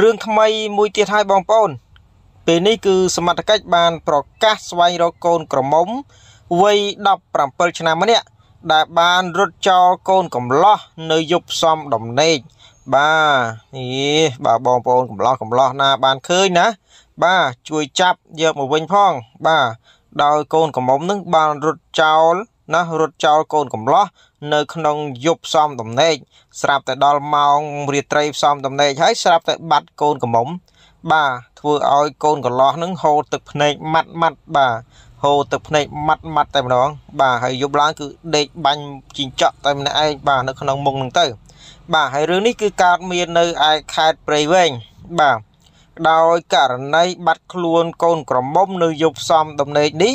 រឿងថ្មីមួយទៀតហើយបងប្អូនពេលនេះគឺសមត្ថកិច្ចបានប្រកាសស្វែងរកកូនក្រមុំវ័យ17ឆ្នាំម្នាក់ដែលបានរត់ចោលកូនកំឡោះនៅយប់សំដំណេកបាទអីបាទបងប្អូនកំឡោះកំឡោះណាបានឃើញណា បាទជួយចាប់យកមកវិញផងបាទដោយកូនកំមុំនឹងបានរត់ចោលណារត់ចោលកូនកំឡោះនៅក្នុងយប់ផ្សំដំណេកស្រាប់តែដល់ម៉ោងរាត្រីផ្សំដំណេកហើយស្រាប់តែបាត់កូនកំមុំបាទធ្វើឲ្យកូនកន្លោះនឹងហូរទឹកភ្នែកម៉ាត់ម៉ាត់បាទហូរទឹកភ្នែកម៉ាត់ម៉ាត់តែម្ដងបាទហើយយប់ឡើងគឺដេកបាញ់ជីងចក់តែម្នាក់ឯងបាទនៅក្នុងមុងនឹងទៅបាទហើយរឿងនេះគឺកើតមាននៅឯខេត្តព្រៃវែងបាទដោយករណីបាត់ខ្លួនកូនក្រមុំនៅយប់សំដំណេកនេះ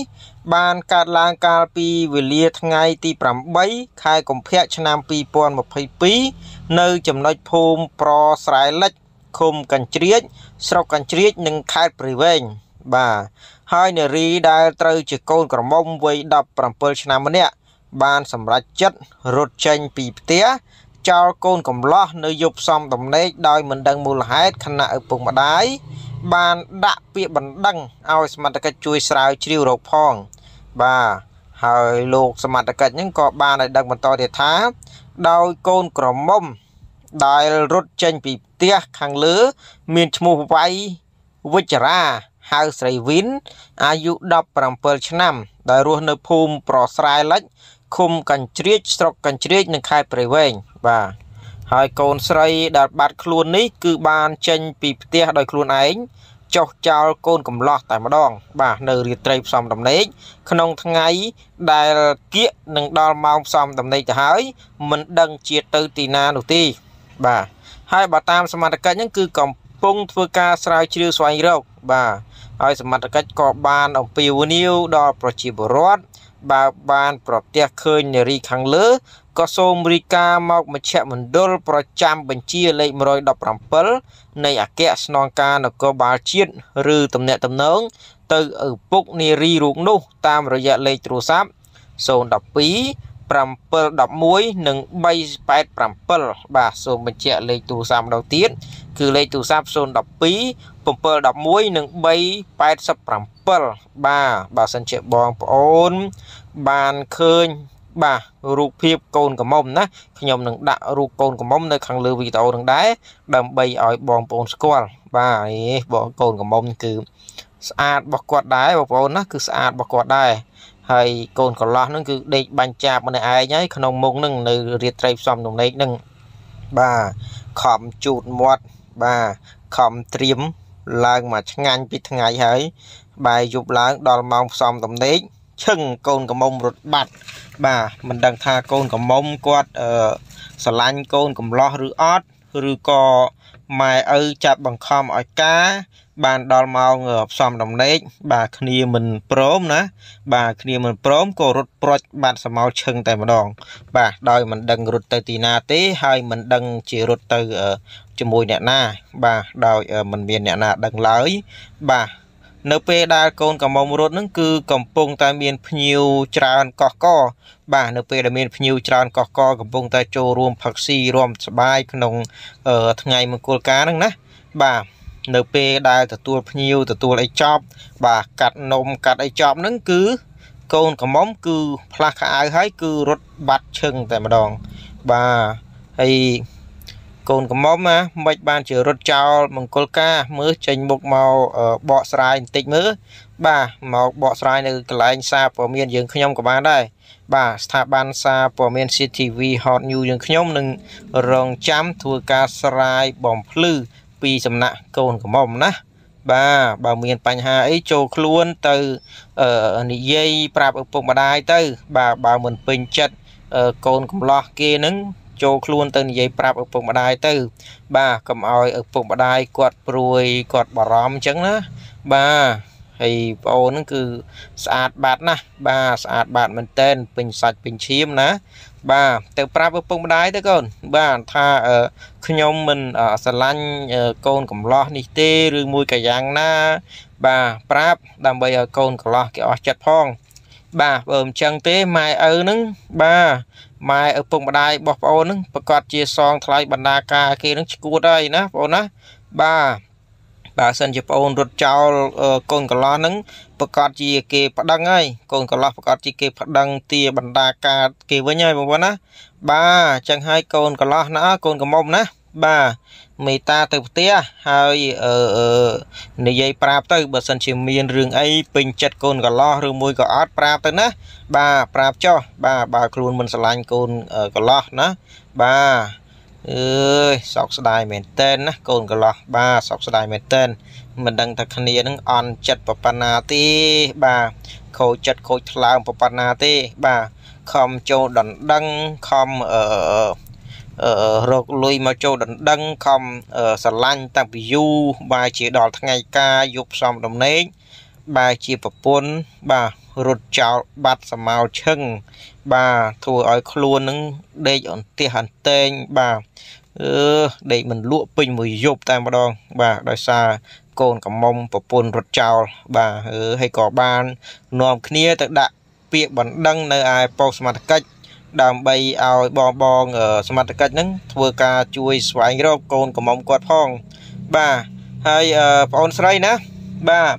បានកើតឡើងកាលពីវេលាថ្ងៃទី8ខែកុម្ភៈឆ្នាំ2022នៅចំណុចភូមិប្រស្រែលិចឃុំកញ្ជ្រៀចស្រុកកញ្ជ្រៀចនិងខេត្តព្រៃវែងបាទហើយនារីដែលត្រូវជាកូនក្រមុំវ័យ17ឆ្នាំម្នាក់បានសម្រេចចិត្តរត់ចេញពីផ្ទះចោលកូនកំឡោះនៅយប់សំដំណេកដោយមិនដឹងមូលហេតុខណៈឪពុកម្ដាយបានដាក់ពាក្យបណ្ដឹងឲ្យសមត្ថកិច្ចជួយស្រាវជ្រាវរកផងបាទហើយលោកសមត្ថកិច្ចហ្នឹងក៏បានឲ្យដឹងបន្តទៀតថា ដោយកូនក្រមុំដែលរត់ចេញពីផ្ទះខាងលើមានឈ្មោះវៃវិជ្ជរាហៅស្រីវិនអាយុ17ឆ្នាំដែលរស់នៅភូមិប្រស្រែលិចឃុំកញ្ជ្រៀចស្រុកកញ្ជ្រៀចនិងខេត្តព្រៃវែងបាទហើយកូនស្រីដែល បាត់ខ្លួននេះ គឺបានចេញពីផ្ទះដោយខ្លួនឯងចុះចោលកូនកំឡោះតែម្ដងបាទនៅរាត្រីផ្សំដំណេកក្នុងថ្ងៃដែលគៀកនឹងដល់ម៉ោងផ្សំដំណេកទៅហើយមិនដឹងជាទៅទីណានោះទេបាទហើយបើតាមសមត្ថកិច្ចហ្នឹងគឺកំពុងធ្វើការស្រាវជ្រាវស្វែងរក បាទហើយសមត្ថកិច្ចក៏បានអំពាវនាវដល់ប្រជាពលរដ្ឋបើបានប្រទះឃើញនារីខាងលើក៏សូមរីកាមកមជ្ឈមណ្ឌលប្រចាំបញ្ជាលេខ117នៃអគ្គស្នងការនគរបាលជាតិឬតំណែងតំណងទៅឪពុកនារីរូបនោះ តាមរយៈលេខទូរស័ព្ទ012 711និង387បាទសូមបញ្ជាក់លេខទូរស័ព្ទម្ដងទៀតគឺលេខទូរស័ព្ទ012 711និង387 7បាទបើសិនជាបងប្អូនបានឃើញបាទរូបភាពកូនកមុំណាខ្ញុំនឹងដាក់រូបកូនកមុំនៅខាងលើវីដេអូនឹងដែរដើម្បីឲ្យបងប្អូនស្គាល់បាទអេបងកូនកមុំគឺស្អាតរបស់គាត់ដែរបងប្អូនណាគឺស្អាតរបស់គាត់ដែរហើយកូនកន្លោះហ្នឹងគឺដេកបាញ់ចាបម្នាក់ឯងហើយក្នុងមុខហ្នឹងនៅរាត្រីផ្សំទំនេកហ្នឹងបាទខំជូតមាត់បាទខំត្រៀមឡើងមកឆ្ងាញ់ពីថ្ងៃហើយបាយយប់ឡើងដល់ម៉ោងផ្សំតំណែងឈឹងកូនកមុំរត់បាត់បាទមិនដឹងថាកូនកមុំគាត់អឺស្រឡាញ់កូនកំឡោះឬអត់ឬក៏ម៉ែឪចាប់បង្ខំឲ្យការបានដល់ម៉ោងផ្សំដំណេកបាទគ្នាមិនព្រមណាបាទគ្នាមិនព្រមក៏រត់ព្រាច់បាត់សមោលឈឹងតែម្ដង បាទដោយមិនដឹងរត់ទៅទីណាទេហើយមិនដឹងជារត់ទៅជាមួយអ្នកណាបាទដោយមិនមានអ្នកណាដឹងឡើយបាទនៅពេលដែលកូនកំមុំរត់នឹងគឺកំពុងតែមាន ភ្ញៀវច្រើនកោះកបាទនៅពេលដែលមានភ្ញៀវច្រើនកោះកកំពុងតែចូលរួមផឹកស៊ីរួមសបាយក្នុងថ្ងៃមង្គលការហ្នឹងណាបាទនៅពេលដែលទទួលភ្ញៀវទទួលអីចប់បាទកាត់នំកាត់អីចប់ហ្នឹងគឺ កូនកំមុំគឺ ផ្លាស់ខោអាវហើយគឺរត់បាត់ឈឹងតែម្ដងបាទហើយកូនកំមុំណាមិនបានជារត់ចោលមង្គលការមើលចេញមុខមកបកស្រាយបន្តិចមើលបាទមកបកស្រាយនៅកន្លែងសារព័ត៌មានយើងខ្ញុំក៏បានដែរបាទស្ថាប័នសារព័ត៌មាន CTV Hot News យើងខ្ញុំនឹងរងចាំធ្វើការស្រាយបំភ្លឺពីសំណាក់កូនកំមុំណាបាទបើមានបញ្ហាអីចូលខ្លួនទៅនិយាយប្រាប់ឪពុកម្ដាយទៅបាទបើមិនពេញចិត្តកូនកំឡោះគេនឹងចូលខ្លួនទៅនិយាយប្រាប់ឪពុកម្ដាយទៅ បាទកុំឲ្យឪពុកម្ដាយគាត់ព្រួយគាត់បារម្ភអញ្ចឹងណាបាទហើយប្អូនហ្នឹងគឺស្អាតបាត់ណាស់បាទស្អាតបាត់មែនតែនពេញសាច់ពេញឈាមណាបាទទៅប្រាប់ឪពុកម្ដាយទៅកូនបាទថាខ្ញុំមិនស្រឡាញ់កូនកំឡោះនេះទេ ឬមួយក៏យ៉ាងណា បាទប្រាប់ដើម្បីឲ្យកូនកន្លោះគេអស់ចិត្តផងបាទបើអញ្ចឹងទេម៉ែឪហ្នឹងបាទម៉ែឪពុកម្ដាយរបស់ប្អូនហ្នឹងប្រកាសជាសងថ្លៃបណ្ដាការគេហ្នឹងឈួតហើយណាបងណាបាទបើសិនជាប្អូនរត់ចោលកូនកន្លោះហ្នឹងប្រកាសជាគេប្តឹងហើយកូនកន្លោះប្រកាសជាគេប្តឹង ទាបណ្ដាការគេវិញហើយបងប្អូនណាបាទអញ្ចឹងហើយកូនកន្លោះណាកូនកំមុំណាបាទមេត្តាទៅផ្ទះហើយអឺនិយាយប្រាប់ទៅបើសិនជាមានរឿងអីពេញចិត្តកូនកន្លោះឬមួយក៏អត់ប្រាប់ទៅណាបាទប្រាប់ចុះបាទបើខ្លួនមិនស្រឡាញ់កូនកន្លោះណាបាទអើយសោកស្ដាយមែនតែនណាកូនកន្លោះបាទសោកស្ដាយមែនតែនមិនដឹងថាគ្នានឹងអន់ចិត្តប្រប៉ុណ្ណាទេ បាទខូចចិត្តខូចថ្លើមប្រប៉ុណ្ណាទេបាទខំចូលដណ្ដឹងខំអឺរកលុយមកចូលដណ្ដឹងខំស្រឡាញ់តាំងពីយូរបែរជាដល់ថ្ងៃការយប់ផ្សំដំណេកបែរជាប្រពន្ធបាទរត់ចោលបាត់សមោលឈឹងបាទធ្វើឲ្យខ្លួននឹងដេកអន្ទះអន្ទែងបាទអឺដេកមិនលក់ពេញមួយយប់តែម្ដងបាទដោយសារកូនកំមុំប្រពន្ធរត់ចោលបាទអឺហើយក៏បាននាំគ្នាទៅដាក់ពាក្យបណ្ដឹង នៅឯប៉ុស្តិ៍សមត្ថកិច្ចដើម្បីឲ្យបងបងសមត្ថកិច្ចហ្នឹងធ្វើការជួយស្វែងរកកូនកំមុំគាត់ផងបាទហើយបងអូនស្រីណាបាទ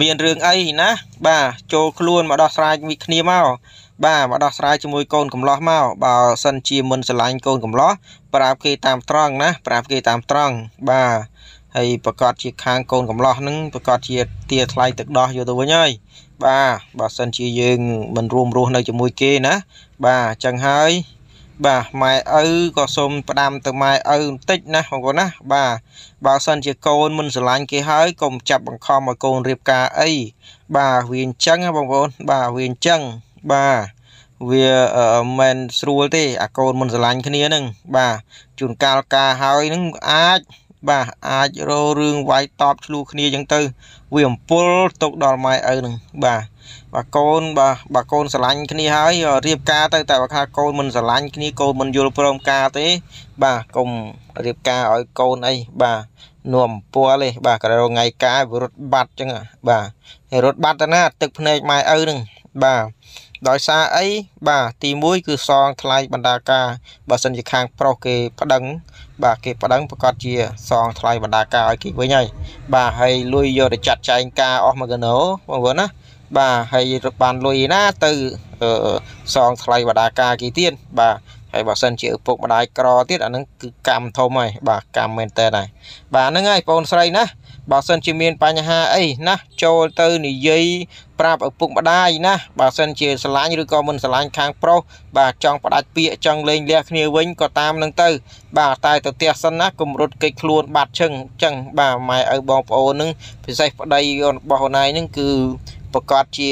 មានរឿងអីណា បាទចូលខ្លួនមកដោះស្រាយវិគ្នាមកបាទមកដោះស្រាយជាមួយកូនកំឡោះមកបើសិនជាមិនស្រឡាញ់កូនកំឡោះប្រាប់គេតាមត្រង់ណាប្រាប់គេតាមត្រង់បាទហើយប្រកាសជាខាងកូនកំឡោះហ្នឹងប្រកាសជាទាថ្លៃទឹកដោះយកទៅវិញហើយបាទបើសិនជាយើងមិនរួមរស់នៅជាមួយគេណាបាទអញ្ចឹងហើយបាទម៉ែឪក៏សូមផ្ដាំទៅម៉ែឪបន្តិចណាបងប្អូនណាបាទបើសិនជាកូនមិនស្រឡាញ់គេហើយកុំចាប់បង្ខំឲ្យកូនរៀបការអីបាទវាអញ្ចឹងណាបងប្អូនបាទវាអញ្ចឹងបាទវាមិនស្រួលទេអាកូនមិនស្រឡាញ់គ្នានឹងបាទជួនកាលការហើយនឹងអាចបាទអាចរោរឿងវាយតបឆ្លូគ្នាចឹងទៅវាអំពុលຕົកដល់ម៉ែឪនឹងបាទបាទកូន បាទបាទកូនស្រឡាញ់គ្នាហើយរៀបការទៅតែបើថាកូនមិនស្រឡាញ់គ្នាកូនមិនយល់ព្រមការទេ បាទកុំរៀបការឲ្យកូនអីបាទនំពួលទេបាទក៏រងថ្ងៃការវារត់បាត់ចឹងបាទរត់បាត់ទៅណាទឹកភ្នែកម៉ែឪនឹងបាទដោយសារអីបាទទី1គឺសងថ្លៃបណ្ដាការបើសិនជាខាងប្រុសគេប្តឹងបាទគេប្តឹងប្រកាសជាសងថ្លៃបណ្ដាការឲ្យគេវិញហើយបាទហើយលុយយកទៅចាត់ចែងការអស់មួយកណោបងប្អូនណាបាទហើយបានលុយណាទៅសងថ្លៃបណ្ដាការគេទៀតបាទហើយបើសិនជាឪពុកម្ដាយក្រទៀតអាហ្នឹងគឺកម្មធំហើយបាទកម្មមែនតើហើយបាទហ្នឹងហើយបងស្រីណាបើសិនជាមានបញ្ហាអីណាចូលទៅនិយាយប្រាប់ឪពុកម្ដាយណាបើសិនជាស្រឡាញ់ឬក៏មិនស្រឡាញ់ខាងប្រុសបាទចង់ផ្ដាច់ពាក្យចង់លេងលះគ្នាវិញក៏តាមនឹងទៅ បាទតែទៅផ្ទះសិនណាគំរត់កិច្ចខ្លួន បាត់ឈឹងអញ្ចឹងបាទម៉ែឪបងប្អូននឹងពិសេសប្ដីរបស់អូនឯងនឹងគឺប្រកាសជា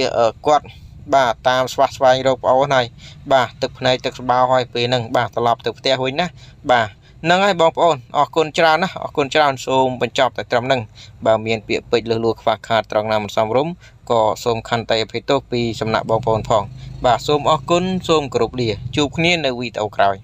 គាត់បាទតាមស្វះស្វែងរកប្អូនហើយបាទទឹកភ្នែកទឹកស្បោហើយពេលហ្នឹងបាទត្រឡប់ទៅផ្ទះវិញណាបាទនឹងហើយបងប្អូនអរគុណច្រើនណាស់អរគុណច្រើនសូមបញ្ចប់តែត្រឹមហ្នឹងបើមានពាក្យពេចន៍លឺលួខ្វះខាតត្រង់ណាមិនសមរម្យក៏សូមខន្តីអភ័យទោសពីសំណាក់បងប្អូនផង បាទសូមអរគុណសូមគោរពលាជួបគ្នានៅវីដេអូក្រោយ